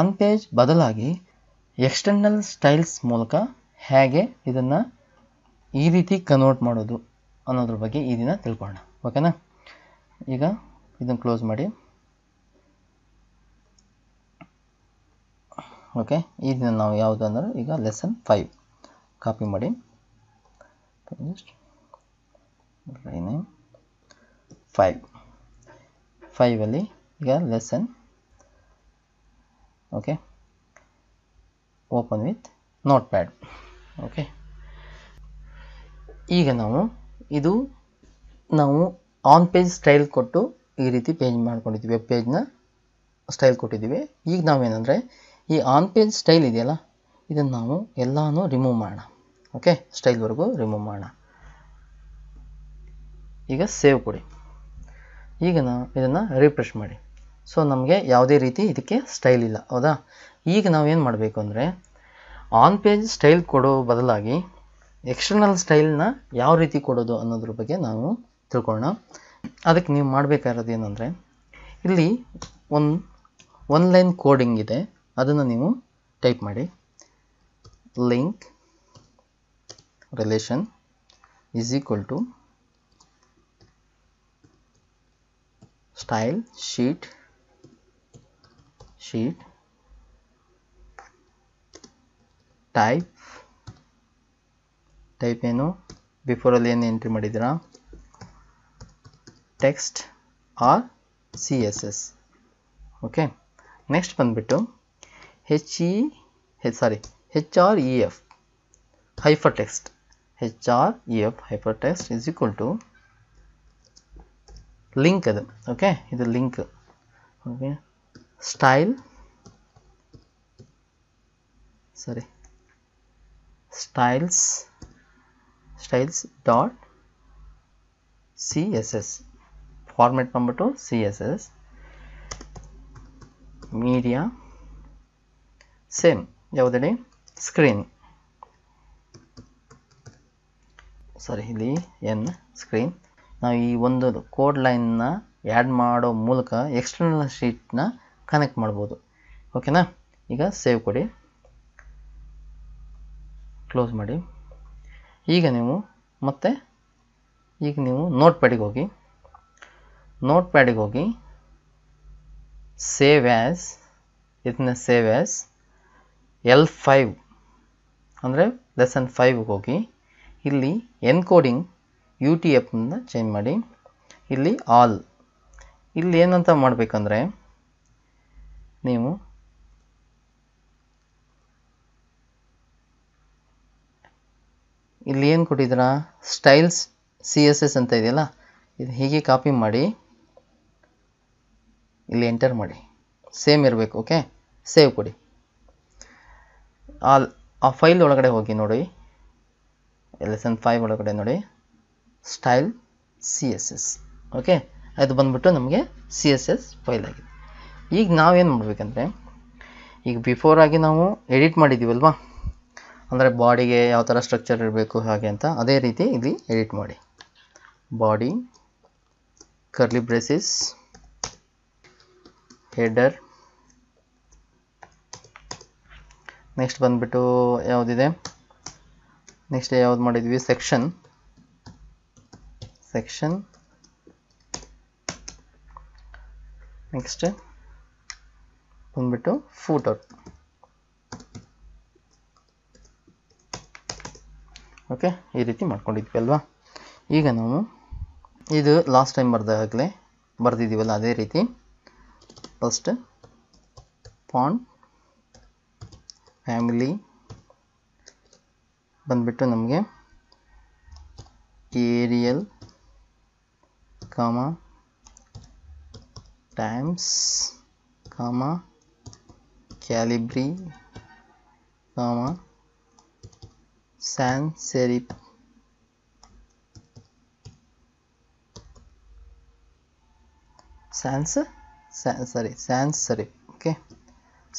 on page ಬದಲಾಗಿ external styles ಮೂಲಕ ಹೇಗೆ ಇದನ್ನು ಈ ರೀತಿ ಕನ್ವರ್ಟ್ ಮಾಡೋದು ಅನ್ನೋದ್ರ ಬಗ್ಗೆ ಈ ದಿನ ತಿಳ್ಕೊಳ್ಳೋಣ ಓಕೆನಾ ಈಗ ಇದನ್ನು ಕ್ಲೋಸ್ ಮಾಡಿ ಓಕೆ ಈ ದಿನ ನಾವು ಯಾವುದು ಅಂದರೆ ಈಗ ಲೆಸನ್ ಫೈವ್ ಕಾಪಿ ಮಾಡಿ ಫೈವ್ ಫೈವಲ್ಲಿ ಈಗ lesson okay open with notepad okay ಈಗ ನಾವು ಇದು ನಾವು ಆನ್ ಪೇಜ್ ಸ್ಟೈಲ್ ಕೊಟ್ಟು ಈ ರೀತಿ ಪೇಜ್ ಮಾಡ್ಕೊಂಡಿದ್ದೀವಿ ವೆಬ್ ಪೇಜ್ನ ಸ್ಟೈಲ್ ಕೊಟ್ಟಿದ್ದೀವಿ ಈಗ ನಾವೇನಂದರೆ ಈ ಆನ್ ಪೇಜ್ ಸ್ಟೈಲ್ ಇದೆಯಲ್ಲ ಇದನ್ನು ನಾವು ಎಲ್ಲನೂ ರಿಮೂವ್ ಮಾಡೋಣ ಓಕೆ ಸ್ಟೈಲ್ವರೆಗೂ ರಿಮೂವ್ ಮಾಡೋಣ ಈಗ ಸೇವ್ ಕೊಡಿ ಈಗ ನಾವು ಇದನ್ನು ರಿಫ್ರೆಶ್ ಮಾಡಿ ಸೊ ನಮಗೆ ಯಾವುದೇ ರೀತಿ ಇದಕ್ಕೆ ಸ್ಟೈಲ್ ಇಲ್ಲ ಹೌದಾ ಈಗ ನಾವು ಏನು ಮಾಡಬೇಕು ಅಂದರೆ ಆನ್ ಪೇಜ್ ಸ್ಟೈಲ್ ಕೊಡೋ ಬದಲಾಗಿ ಎಕ್ಸ್ಟರ್ನಲ್ ಸ್ಟೈಲ್ನ ಯಾವ ರೀತಿ ಕೊಡೋದು ಅನ್ನೋದ್ರ ಬಗ್ಗೆ ನಾವು ತಿಳ್ಕೊಳ್ಳೋಣ ಅದಕ್ಕೆ ನೀವು ಮಾಡಬೇಕಾಗಿರೋದು ಏನಂದರೆ ಇಲ್ಲಿ ಒನ್ ಒನ್ ಲೈನ್ ಕೋಡಿಂಗ್ ಇದೆ ಅದನ್ನು ನೀವು ಟೈಪ್ ಮಾಡಿ link relation is equal to style sheet sheet type type ಏನು ಬಿಫೋರಲ್ಲಿ ಏನು ಎಂಟ್ರಿ ಮಾಡಿದ್ದೀರಾ text R C S S okay next ಬಂದುಬಿಟ್ಟು H E H sorry H R E F hypertext H R E F hypertext is equal to link ಅದು okay ಇದು link okay style sorry styles styles dot css format number to css media same ಯಾವುದಡೆ screen sorry ಇಲ್ಲಿ ಎನ್ screen ನಾವು code line na add add ಮಾಡೋ external sheet na connect ಮಾಡ್ಬೋದು ಓಕೆನಾ ಈಗ ಸೇವ್ ಕೊಡಿ ಕ್ಲೋಸ್ ಮಾಡಿ ಈಗ ನೀವು ಮತ್ತೆ ಈಗ ನೀವು ನೋಟ್ ಪ್ಯಾಡಿಗೆ ಹೋಗಿ ನೋಟ್ ಪ್ಯಾಡಿಗೆ ಹೋಗಿ ಸೇವ್ ಆ್ಯಸ್ ಇದನ್ನ ಸೇವ್ ಆ್ಯಸ್ ಎಲ್ ಫೈವ್ ಅಂದರೆ ಲೆಸನ್ ಫೈವ್ಗೆ ಹೋಗಿ ಇಲ್ಲಿ ಎನ್ಕೋಡಿಂಗ್ ಯು ಟಿ ಎಫ್ನಿಂದ ಚೇಂಜ್ ಮಾಡಿ ಇಲ್ಲಿ ಆಲ್ ಇಲ್ಲಿ ಏನಂತ ಮಾಡಬೇಕಂದ್ರೆ ನೀವು ಇಲ್ಲಿ ಏನು ಕೊಟ್ಟಿದ್ದೀರಾ ಸ್ಟೈಲ್ಸ್ ಸಿ ಎಸ್ ಎಸ್ ಅಂತ ಇದೆಯಲ್ಲ ಇದು ಹೀಗೆ ಕಾಪಿ ಮಾಡಿ ಇಲ್ಲಿ ಎಂಟರ್ ಮಾಡಿ ಸೇಮ್ ಇರಬೇಕು ಓಕೆ ಸೇವ್ ಕೊಡಿ ಆಲ್ ಆ ಫೈಲ್ ಒಳಗಡೆ ಹೋಗಿ ನೋಡಿ ಎಸ್ ಎನ್ ಫೈವ್ ಒಳಗಡೆ ನೋಡಿ style C S S okay ಅದು ಬಂದುಬಿಟ್ಟು ನಮಗೆ ಸಿ ಎಸ್ ಎಸ್ ಫೈಲ್ ಆಗಿದೆ ಈಗ ನಾವೇನು ಮಾಡಬೇಕಂದ್ರೆ ಈಗ ಬಿಫೋರ್ ಆಗಿ ನಾವು ಎಡಿಟ್ ಮಾಡಿದ್ದೀವಲ್ವಾ ಅಂದರೆ ಬಾಡಿಗೆ ಯಾವ ಥರ ಸ್ಟ್ರಕ್ಚರ್ ಇರಬೇಕು ಹಾಗೆ ಅಂತ ಅದೇ ರೀತಿ ಇಲ್ಲಿ ಎಡಿಟ್ ಮಾಡಿ body curly braces header next ಬಂದುಬಿಟ್ಟು ಯಾವುದಿದೆ ನೆಕ್ಸ್ಟ್ ಯಾವ್ದು ಮಾಡಿದ್ವಿ ಸೆಕ್ಷನ್ ಸೆಕ್ಷನ್ ನೆಕ್ಸ್ಟ್ ಬಂದ್ಬಿಟ್ಟು ಫೂಟರ್ ಓಕೆ ಈ ರೀತಿ ಮಾಡ್ಕೊಂಡಿದ್ವಿ ಅಲ್ವಾ ಈಗ ನಾವು ಇದು ಲಾಸ್ಟ್ ಟೈಮ್ ಬರೆದಾಗಲೇ ಬರೆದಿದ್ದೀವಲ್ಲ ಅದೇ ರೀತಿ ಫಸ್ಟ್ ಪಾಂಡ್ ಫ್ಯಾಮಿಲಿ ಬಂದ್ಬಿಟ್ಟು ನಮಗೆ ಏರಿಯಲ್ ಕಾಮ times comma Calibri comma sans serif sans sorry sans serif okay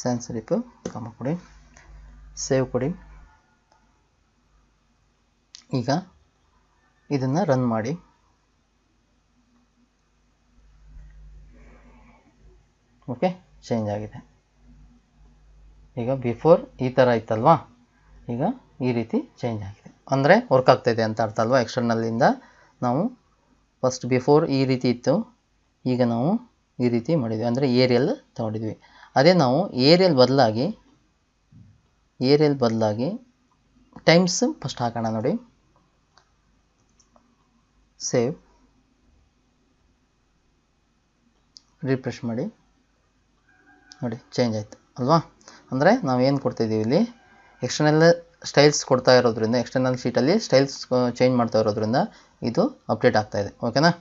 sans serif comma ಕೊಡಿ ಸೇವ್ ಕೊಡಿ ಈಗ ಇದನ್ನು ರನ್ ಮಾಡಿ ಓಕೆ ಚೇಂಜ್ ಆಗಿದೆ ಈಗ ಬಿಫೋರ್ ಈ ಥರ ಇತ್ತಲ್ವಾ ಈಗ ಈ ರೀತಿ ಚೇಂಜ್ ಆಗಿದೆ ಅಂದರೆ ವರ್ಕ್ ಆಗ್ತಾಯಿದೆ ಅಂತ ಅರ್ಥ ಅಲ್ವಾ ಎಕ್ಸ್ಟರ್ನಲ್ಲಿಂದ ನಾವು ಫಸ್ಟ್ ಬಿಫೋರ್ ಈ ರೀತಿ ಇತ್ತು ಈಗ ನಾವು ಈ ರೀತಿ ಮಾಡಿದ್ವಿ ಅಂದರೆ ಏರಿಯಲ್ ತಗೊಂಡಿದ್ವಿ ಅದೇ ನಾವು ಏರಿಯಲ್ ಬದಲಾಗಿ ಏರಿಯಲ್ ಬದಲಾಗಿ ಟೈಮ್ಸ್ ಫಸ್ಟ್ ಹಾಕೋಣ ನೋಡಿ ಸೇವ್ ರಿಫ್ರೆಶ್ ಮಾಡಿ ನೋಡಿ ಚೇಂಜ್ ಆಯಿತು ಅಲ್ವಾ ಅಂದರೆ ನಾವೇನು ಕೊಡ್ತಿದ್ದೀವಿ ಇಲ್ಲಿ ಎಕ್ಸ್ಟರ್ನಲ್ ಸ್ಟೈಲ್ಸ್ ಕೊಡ್ತಾ ಇರೋದ್ರಿಂದ ಎಕ್ಸ್ಟರ್ನಲ್ ಶೀಟಲ್ಲಿ ಸ್ಟೈಲ್ಸ್ ಚೇಂಜ್ ಮಾಡ್ತಾ ಇರೋದ್ರಿಂದ ಇದು ಅಪ್ಡೇಟ್ ಆಗ್ತಾ ಇದೆ ಓಕೆನಾ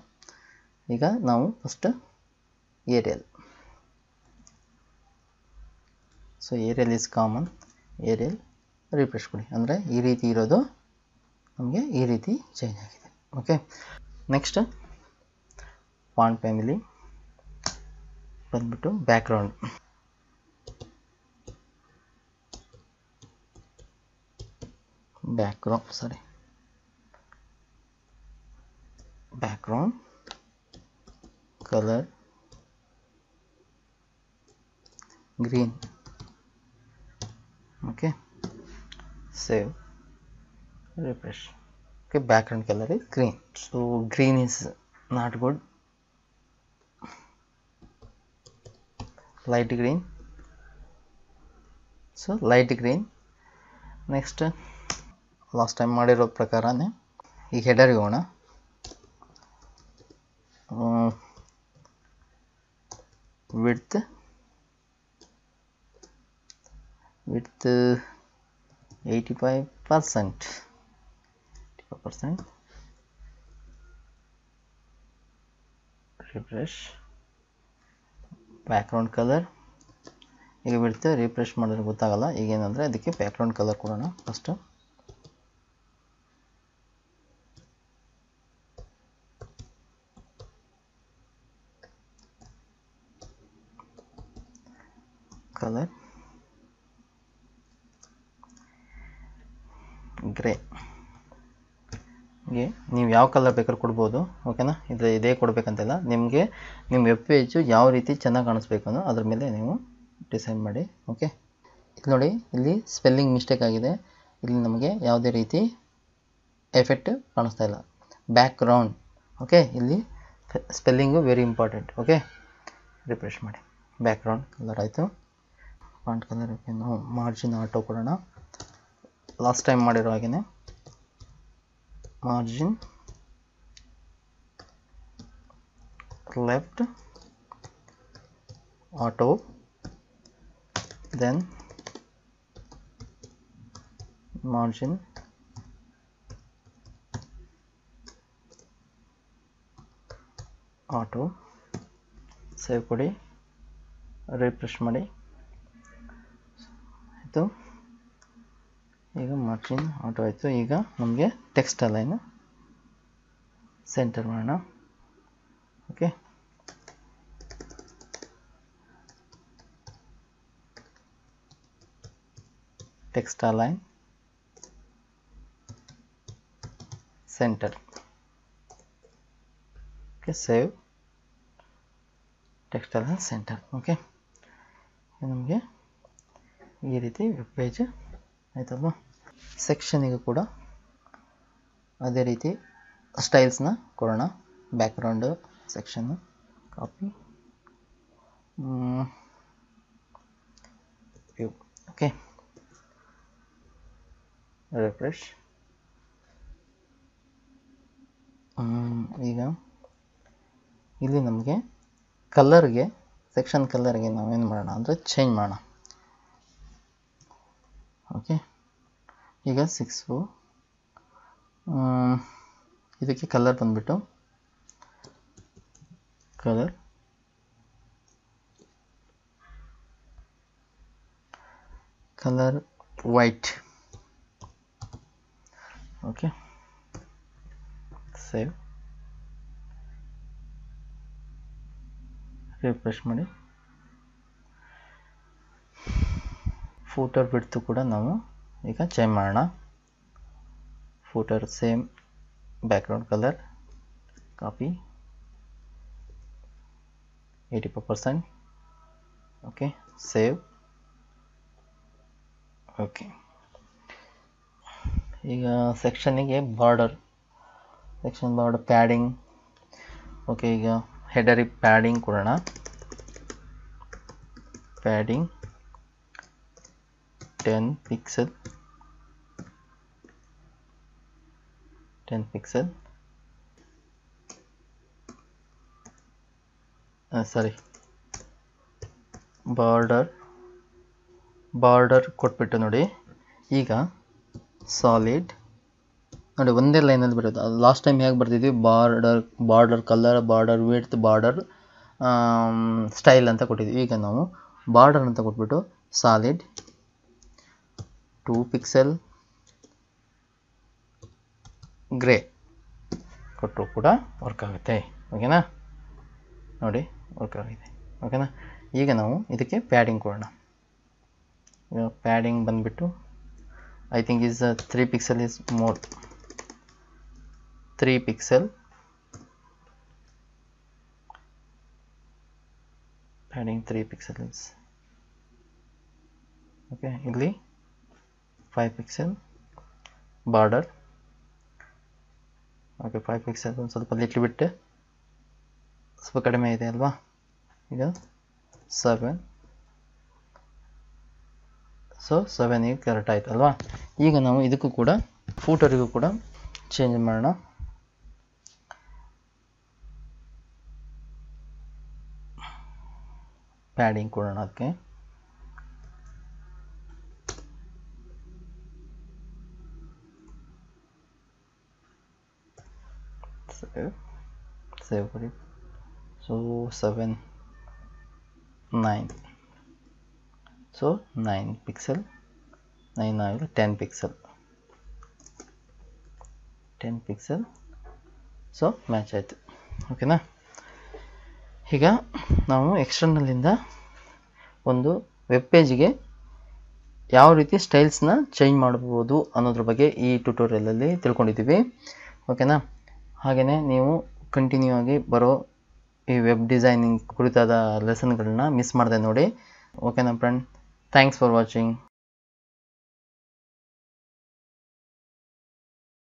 ಈಗ ನಾವು first Arial so Arial is common Arial refresh ಕೊಡಿ ಅಂದರೆ ಈ ರೀತಿ ಇರೋದು ನಮಗೆ ಈ ರೀತಿ ಚೇಂಜ್ ಆಗಿದೆ ಓಕೆ ನೆಕ್ಸ್ಟ್ ಫಾಂಟ್ ಫ್ಯಾಮಿಲಿ ಬಂದ್ಬಿಟ್ಟು background background sorry background color green okay save refresh okay background color is green so green is not good light green so light green next last time మాడే రొక ప్రకారనే ఈ header గోణ అప్పుడు with with 85% 80% refresh background colour ఇది విడితే refresh ಮಾಡಿದ್ರೆ ಗೊತ್ತಾಗಲ್ಲ ఏ겐 అంటే అదికి బ్యాక్ గ్రౌండ్ కలర్ కొడొన ఫస్ట్ color ಗ್ರೇ ಗೆ ನೀವು ಯಾವ ಕಲರ್ ಬೇಕಾದ್ರೂ ಕೊಡ್ಬೋದು ಓಕೆನಾ ಇದು ಇದೇ ಕೊಡಬೇಕಂತಿಲ್ಲ ನಿಮಗೆ ನಿಮ್ಮ ವೆಬ್ ಪೇಜು ಯಾವ ರೀತಿ ಚೆನ್ನಾಗಿ ಕಾಣಿಸ್ಬೇಕು ಅನ್ನೋ ಅದ್ರ ಮೇಲೆ ನೀವು ಡಿಸೈಡ್ ಮಾಡಿ ಓಕೆ ಇಲ್ಲಿ ನೋಡಿ ಇಲ್ಲಿ ಸ್ಪೆಲ್ಲಿಂಗ್ ಮಿಸ್ಟೇಕ್ ಆಗಿದೆ ಇಲ್ಲಿ ನಮಗೆ ಯಾವುದೇ ರೀತಿ ಎಫೆಕ್ಟ್ ಕಾಣಿಸ್ತಾ ಇಲ್ಲ ಬ್ಯಾಕ್ ಗ್ರೌಂಡ್ ಓಕೆ ಇಲ್ಲಿ spelling very important okay refresh ಮಾಡಿ ಬ್ಯಾಕ್ ಗ್ರೌಂಡ್ ಕಲರ್ ಆಯಿತು ಪಂಟ್ ಕಲರ್ ರಖೆನೆಂಗೆ ಮಾರ್ಜಿನ್ ಆಟೋ ಕೊಡಣ ಲಾಸ್ಟ್ ಟೈಮ್ ಮಾಡಿದ್ರು ಹಾಗೇನೇ margin left auto then margin auto save ಮಾಡಿ ರಿಫ್ರೆಶ್ ಮಾಡಿ मार्जिन आटो आगे टेक्स्टल से text align centre save text align centre okay नमें ಈ ರೀತಿ ವೆಬ್ ಪೇಜ್ ಆಯ್ತಲ್ವ ಸೆಕ್ಷನಿಗೂ ಕೂಡ ಅದೇ ರೀತಿ ಸ್ಟೈಲ್ಸ್ನ ಕೊಡೋಣ background section copy okay refresh ಈಗ ಇಲ್ಲಿ ನಮಗೆ ಕಲರ್ಗೆ ಸೆಕ್ಷನ್ ಕಲರ್ಗೆ ನಾವೇನು ಮಾಡೋಣ ಅಂದರೆ ಚೇಂಜ್ ಮಾಡೋಣ ओके ಈಗ 60 ಆ ಇದಕ್ಕೆ ಕಲರ್ ಬಂದುಬಿಟ್ಟು colour colour white okay save save press ಮಾಡಿ फुटर ಬಿಡ್ತ ಕೂಡ ನಾವು ಈಗ ಚೇಂ ಮಾಡಣ footer same กรา background colour copy 80% okay save okay ಈಗ ಸೆಕ್ಷನ್ ಗೆ border section border padding okay ಈಗ ಹೆಡರ್ ಗೆ ಪ್ಯಾಡಿಂಗ್ ಕೊಡಣ padding 10 pixel 10 pixel uh, sorry border border ಕೊಟ್ಬಿಟ್ಟು ನೋಡಿ ಈಗ ಸಾಲಿಡ್ ನೋಡಿ ಒಂದೇ ಲೈನಲ್ಲಿ ಬರೋದು ಅದು ಲಾಸ್ಟ್ ಟೈಮ್ ಹೇಗೆ ಬರ್ತಿದ್ವಿ border border colour border width border style ಅಂತ ಕೊಟ್ಟಿದ್ವಿ ಈಗ ನಾವು ಬಾರ್ಡರ್ ಅಂತ ಕೊಟ್ಬಿಟ್ಟು ಸಾಲಿಡ್ 2 pixel ಗ್ರೇ ಕೊಟ್ಟರು ಕೂಡ ವರ್ಕ್ ಆಗುತ್ತೆ ಓಕೆನಾ ನೋಡಿ ವರ್ಕ್ ಆಗಿದೆ ಓಕೆನಾ ಈಗ ನಾವು ಇದಕ್ಕೆ ಪ್ಯಾಡಿಂಗ್ ಕೊಡೋಣ ಪ್ಯಾಡಿಂಗ್ ಬಂದುಬಿಟ್ಟು I think is three pixel is more three pixel padding three pixel okay ಇಲ್ಲಿ 5 pixel border okay five pixel ಒಂದು ಸ್ವಲ್ಪ ಲಿಟ್ಲ್ ಬಿಟ್ಟು ಸ್ವಲ್ಪ ಕಡಿಮೆ ಇದೆ ಅಲ್ವಾ ಈಗ ಸೆವೆನ್ ಸೊ ಸೆವೆನ್ ಈಗ ಕರೆಕ್ಟ್ ಆಯಿತು ಅಲ್ವಾ ಈಗ ನಾವು ಇದಕ್ಕೂ ಕೂಡ ಫೂಟರಿಗೂ ಕೂಡ ಚೇಂಜ್ ಮಾಡೋಣ ಪ್ಯಾಡಿಂಗ್ ಕೊಡೋಣ ಅದಕ್ಕೆ so so 7 9 so 9 pixel 9 ten 10 pixel 10 pixel so match ಆಯ್ತು ಓಕೆನಾ ಈಗ ನಾವು ಎಕ್ಸ್ಟರ್ನಲ್ಲಿಂದ ಒಂದು ವೆಬ್ ಪೇಜಿಗೆ ಯಾವ ರೀತಿ ಸ್ಟೈಲ್ಸ್ನ ಚೇಂಜ್ ಮಾಡ್ಬೋದು ಅನ್ನೋದ್ರ ಬಗ್ಗೆ ಈ ಟ್ಯೂಟೋರಿಯಲಲ್ಲಿ ತಿಳ್ಕೊಂಡಿದ್ದೀವಿ ಓಕೆನಾ ಹಾಗೆಯೇ ನೀವು ಕಂಟಿನ್ಯೂ ಆಗಿ ಬರೋ ಈ ವೆಬ್ ಡಿಸೈನಿಂಗ್ ಕುರಿತಾದ ಲೆಸನ್ಗಳನ್ನ ಮಿಸ್ ಮಾಡದೆ ನೋಡಿ ಓಕೆನಾ ಫ್ರೆಂಡ್ ಥ್ಯಾಂಕ್ಸ್ ಫಾರ್ ವಾಚಿಂಗ್